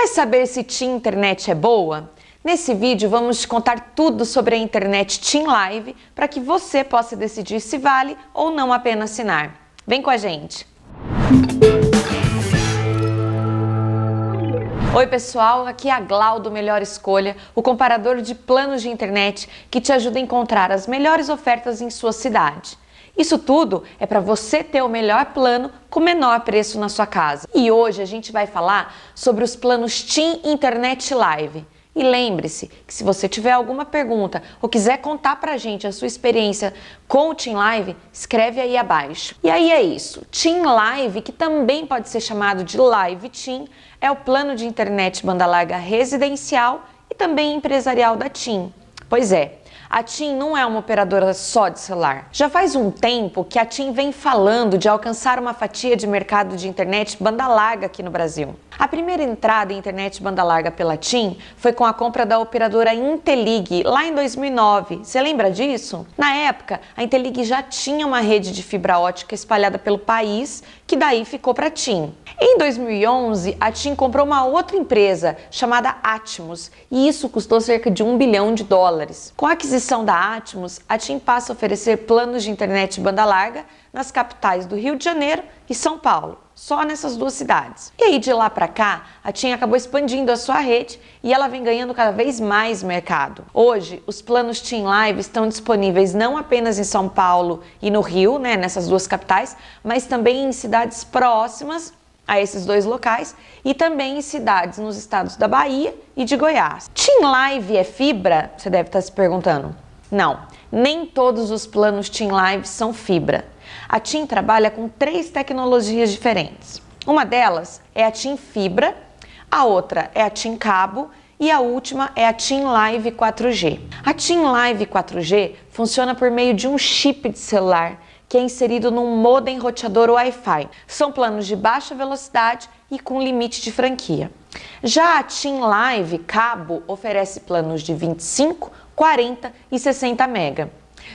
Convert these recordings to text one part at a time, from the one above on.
Quer saber se Team Internet é boa? Nesse vídeo vamos te contar tudo sobre a internet Team Live para que você possa decidir se vale ou não a pena assinar. Vem com a gente! Oi pessoal, aqui é a Glau do Melhor Escolha, o comparador de planos de internet que te ajuda a encontrar as melhores ofertas em sua cidade. Isso tudo é para você ter o melhor plano com menor preço na sua casa. E hoje a gente vai falar sobre os planos TIM Internet Live. E lembre-se que se você tiver alguma pergunta ou quiser contar pra gente a sua experiência com o Team Live, escreve aí abaixo. E aí é isso. Team Live, que também pode ser chamado de Live Team, é o plano de internet banda larga residencial e também empresarial da TIM. Pois é, a TIM não é uma operadora só de celular. Já faz um tempo que a TIM vem falando de alcançar uma fatia de mercado de internet banda larga aqui no Brasil. A primeira entrada em internet banda larga pela TIM foi com a compra da operadora Intelig lá em 2009. Você lembra disso? Na época, a Intelig já tinha uma rede de fibra ótica espalhada pelo país, que daí ficou para a TIM. Em 2011, a TIM comprou uma outra empresa chamada Atmos, e isso custou cerca de um bilhão de dólares. Com a aquisição aquisição da Atmos, a TIM passa a oferecer planos de internet banda larga nas capitais do Rio de Janeiro e São Paulo, só nessas duas cidades. E aí de lá para cá, a TIM acabou expandindo a sua rede e ela vem ganhando cada vez mais mercado. Hoje, os planos TIM Live estão disponíveis não apenas em São Paulo e no Rio, né, nessas duas capitais, mas também em cidades próximas a esses dois locais e também em cidades nos estados da Bahia e de Goiás. Team Live é fibra? Você deve estar se perguntando. Não, nem todos os planos Team Live são fibra. A Team trabalha com três tecnologias diferentes. Uma delas é a Team Fibra, a outra é a Team Cabo e a última é a Team Live 4G. A Team Live 4G funciona por meio de um chip de celular que é inserido num modem roteador Wi-Fi. São planos de baixa velocidade e com limite de franquia. Já a Team Live Cabo oferece planos de 25, 40 e 60 mega.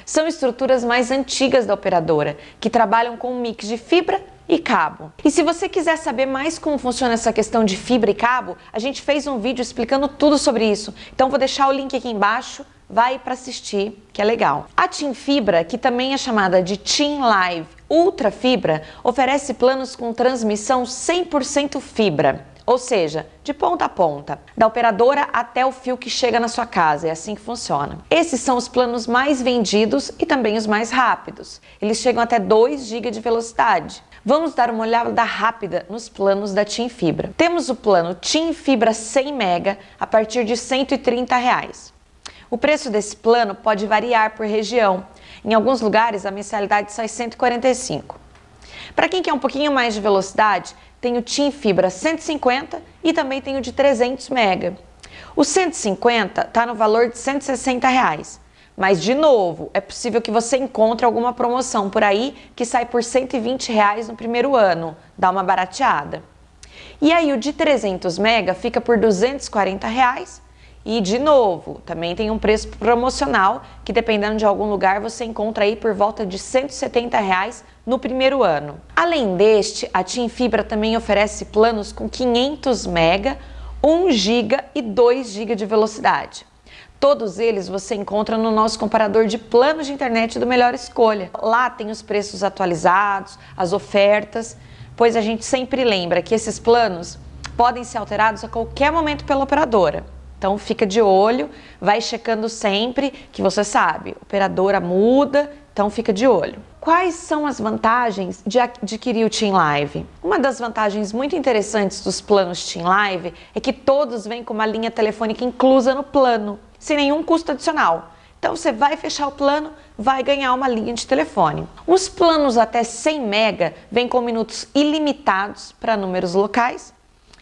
São estruturas mais antigas da operadora, que trabalham com um mix de fibra e cabo. E se você quiser saber mais como funciona essa questão de fibra e cabo, a gente fez um vídeo explicando tudo sobre isso. Então vou deixar o link aqui embaixo vai para assistir, que é legal. A Tim Fibra, que também é chamada de Tim Live Ultra Fibra, oferece planos com transmissão 100% fibra ou seja, de ponta a ponta, da operadora até o fio que chega na sua casa. É assim que funciona. Esses são os planos mais vendidos e também os mais rápidos. Eles chegam até 2 GB de velocidade. Vamos dar uma olhada rápida nos planos da TIM Fibra. Temos o plano TIM Fibra 100 MB a partir de R$ 130. Reais. O preço desse plano pode variar por região. Em alguns lugares, a mensalidade sai 145. Para quem quer um pouquinho mais de velocidade, tem o TIM Fibra 150 e também tem o de 300 mega. O 150 está no valor de 160 reais. Mas, de novo, é possível que você encontre alguma promoção por aí que sai por 120 reais no primeiro ano. Dá uma barateada. E aí o de 300 mega fica por 240 reais e de novo, também tem um preço promocional que dependendo de algum lugar você encontra aí por volta de 170 reais no primeiro ano. Além deste, a TIM Fibra também oferece planos com 500 mega, 1 gb e 2 gb de velocidade. Todos eles você encontra no nosso comparador de planos de internet do Melhor Escolha. Lá tem os preços atualizados, as ofertas, pois a gente sempre lembra que esses planos podem ser alterados a qualquer momento pela operadora. Então fica de olho, vai checando sempre que você sabe, operadora muda, então fica de olho. Quais são as vantagens de adquirir o Team Live? Uma das vantagens muito interessantes dos planos Team Live é que todos vêm com uma linha telefônica inclusa no plano, sem nenhum custo adicional. Então você vai fechar o plano, vai ganhar uma linha de telefone. Os planos até 100 mega vêm com minutos ilimitados para números locais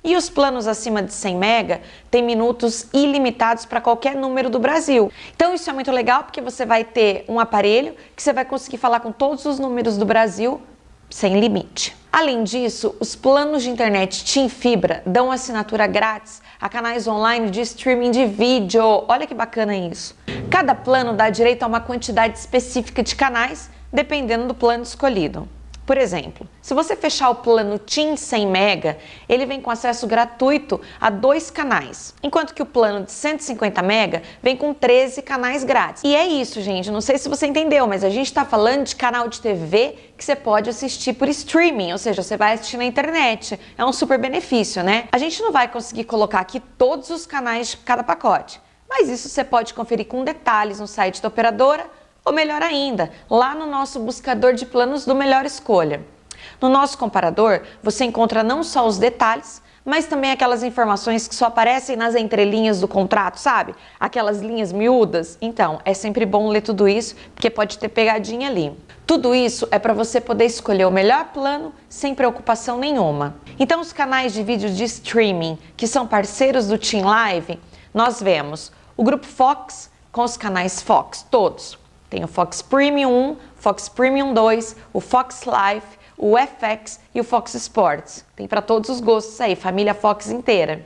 e os planos acima de 100 mega têm minutos ilimitados para qualquer número do Brasil. Então isso é muito legal porque você vai ter um aparelho que você vai conseguir falar com todos os números do Brasil sem limite. Além disso, os planos de internet Team Fibra dão assinatura grátis a canais online de streaming de vídeo. Olha que bacana isso. Cada plano dá direito a uma quantidade específica de canais, dependendo do plano escolhido. Por exemplo, se você fechar o plano TIM 100 mega, ele vem com acesso gratuito a dois canais, enquanto que o plano de 150 mega vem com 13 canais grátis. E é isso, gente. Não sei se você entendeu, mas a gente está falando de canal de TV que você pode assistir por streaming, ou seja, você vai assistir na internet. É um super benefício, né? A gente não vai conseguir colocar aqui todos os canais de cada pacote, mas isso você pode conferir com detalhes no site da operadora ou melhor ainda, lá no nosso buscador de planos do Melhor Escolha. No nosso comparador, você encontra não só os detalhes, mas também aquelas informações que só aparecem nas entrelinhas do contrato, sabe? Aquelas linhas miúdas. Então, é sempre bom ler tudo isso, porque pode ter pegadinha ali. Tudo isso é para você poder escolher o melhor plano sem preocupação nenhuma. Então, os canais de vídeo de streaming que são parceiros do Team Live, nós vemos o grupo Fox com os canais Fox, todos tem o Fox Premium 1, Fox Premium 2, o Fox Life, o FX e o Fox Sports. Tem para todos os gostos aí, família Fox inteira.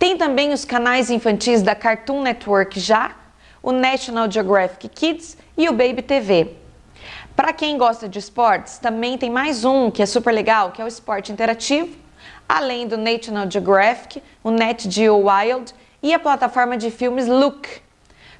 Tem também os canais infantis da Cartoon Network já, o National Geographic Kids e o Baby TV. Para quem gosta de esportes, também tem mais um que é super legal, que é o esporte interativo, além do National Geographic, o Net Geo Wild e a plataforma de filmes Look,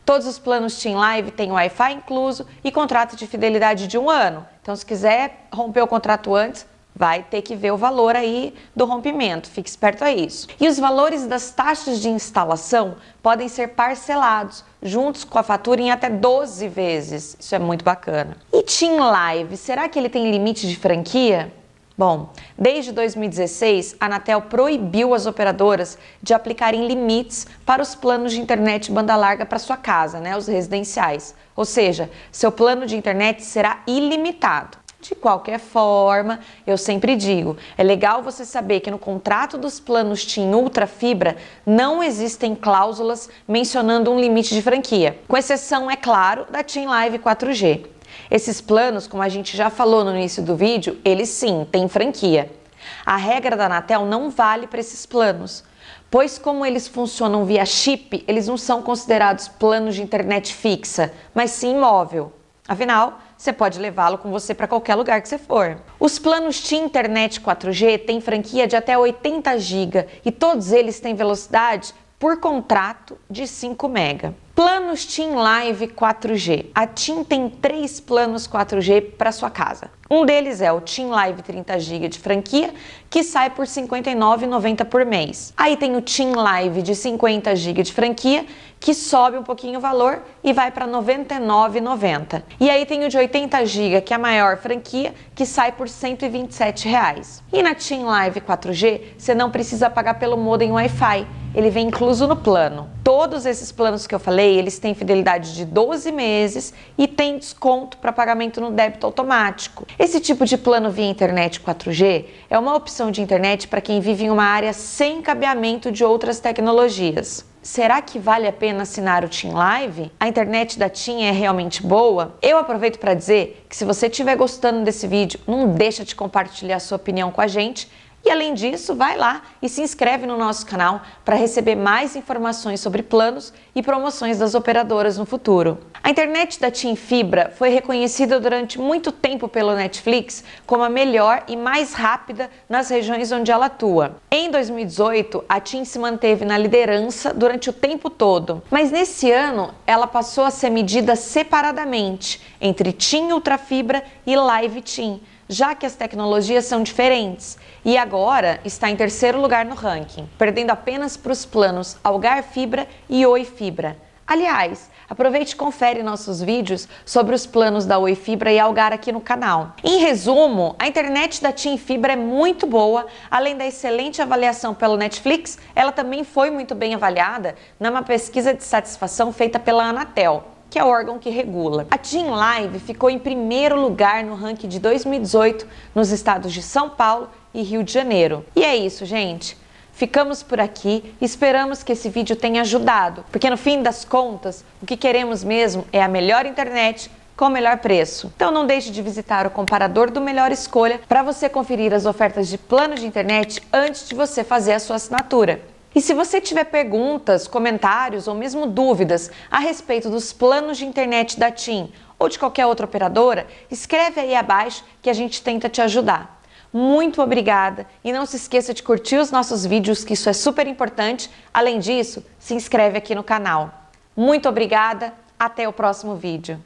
Todos os planos Team Live têm Wi-Fi incluso e contrato de fidelidade de um ano. Então, se quiser romper o contrato antes, vai ter que ver o valor aí do rompimento, fique esperto a isso. E os valores das taxas de instalação podem ser parcelados juntos com a fatura em até 12 vezes. Isso é muito bacana. E Team Live, será que ele tem limite de franquia? Bom, desde 2016, a Anatel proibiu as operadoras de aplicarem limites para os planos de internet banda larga para sua casa, né, os residenciais. Ou seja, seu plano de internet será ilimitado. De qualquer forma, eu sempre digo, é legal você saber que no contrato dos planos TIM Ultra Fibra não existem cláusulas mencionando um limite de franquia, com exceção, é claro, da TIM Live 4G. Esses planos, como a gente já falou no início do vídeo, eles sim têm franquia. A regra da Anatel não vale para esses planos, pois como eles funcionam via chip, eles não são considerados planos de internet fixa, mas sim móvel. Afinal, você pode levá-lo com você para qualquer lugar que você for. Os planos TIM Internet 4G têm franquia de até 80 GB e todos eles têm velocidade por contrato de 5 MB. Planos Team Live 4G. A TIM tem três planos 4G para sua casa. Um deles é o Team Live 30GB de franquia, que sai por R$ 59,90 por mês. Aí tem o Team Live de 50GB de franquia, que sobe um pouquinho o valor e vai para R$ 99,90. E aí tem o de 80GB, que é a maior franquia, que sai por R$ 127. Reais. E na Team Live 4G, você não precisa pagar pelo modem Wi-Fi, ele vem incluso no plano. Todos esses planos que eu falei falei, eles têm fidelidade de 12 meses e têm desconto para pagamento no débito automático. Esse tipo de plano via internet 4G é uma opção de internet para quem vive em uma área sem cabeamento de outras tecnologias. Será que vale a pena assinar o Team Live? A internet da Team é realmente boa? Eu aproveito para dizer que se você estiver gostando desse vídeo, não deixa de compartilhar sua opinião com a gente e além disso, vai lá e se inscreve no nosso canal para receber mais informações sobre planos e promoções das operadoras no futuro. A internet da TIM Fibra foi reconhecida durante muito tempo pelo Netflix como a melhor e mais rápida nas regiões onde ela atua. Em 2018, a TIM se manteve na liderança durante o tempo todo, mas nesse ano ela passou a ser medida separadamente entre TIM Ultrafibra e Live TIM já que as tecnologias são diferentes e agora está em terceiro lugar no ranking, perdendo apenas para os planos Algar Fibra e Oi Fibra. Aliás, aproveite e confere nossos vídeos sobre os planos da Oi Fibra e Algar aqui no canal. Em resumo, a internet da TIM Fibra é muito boa, além da excelente avaliação pelo Netflix, ela também foi muito bem avaliada numa pesquisa de satisfação feita pela Anatel que é o órgão que regula. A Team Live ficou em primeiro lugar no ranking de 2018 nos estados de São Paulo e Rio de Janeiro. E é isso, gente. Ficamos por aqui, esperamos que esse vídeo tenha ajudado, porque no fim das contas, o que queremos mesmo é a melhor internet com o melhor preço. Então não deixe de visitar o comparador do Melhor Escolha para você conferir as ofertas de plano de internet antes de você fazer a sua assinatura. E se você tiver perguntas, comentários ou mesmo dúvidas a respeito dos planos de internet da TIM ou de qualquer outra operadora, escreve aí abaixo que a gente tenta te ajudar. Muito obrigada e não se esqueça de curtir os nossos vídeos, que isso é super importante. Além disso, se inscreve aqui no canal. Muito obrigada, até o próximo vídeo.